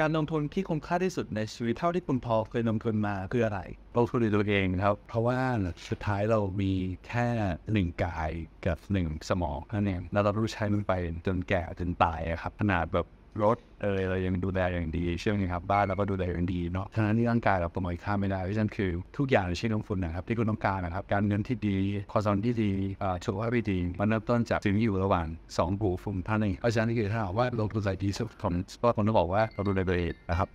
การลงทุนที่คุ้มค่าที่สุดในชีวิตเท่าที่คุณพอเคยลงทุนมาคืออะไรลงทุนในตัวเองครับ เพราะว่าสุดท้ายเรามีแค่หนึ่งกายกับหนึ่งสมองนั่นเองแล้วเราต้องใช้มันไปจนแก่จนตายครับ ขนาดแบบรถเอยเรายังดูแลอย่างดีเชื่อไหมครับบ้านเราก็ดูแลอย่างดีเนาะทั้งนั้นนี่ร่างกายเราประเมินค่าไม่ได้เพราะฉะนั้นคือทุกอย่างในชีวิตของคุณนะครับที่คุณต้องการนะครับการเงินที่ดีคอสัน์ที่ดีโชว์ว่าที่ดีมันเริ่มต้นจากสิ่งที่อยู่ระหว่างสองบูฟุ่มท่านเองเพราะฉะนั้นคือถ้าว่าลงทุนใส่ดีสุดผมก็คงต้องบอกว่าเราดูแลตัวเองนะครับ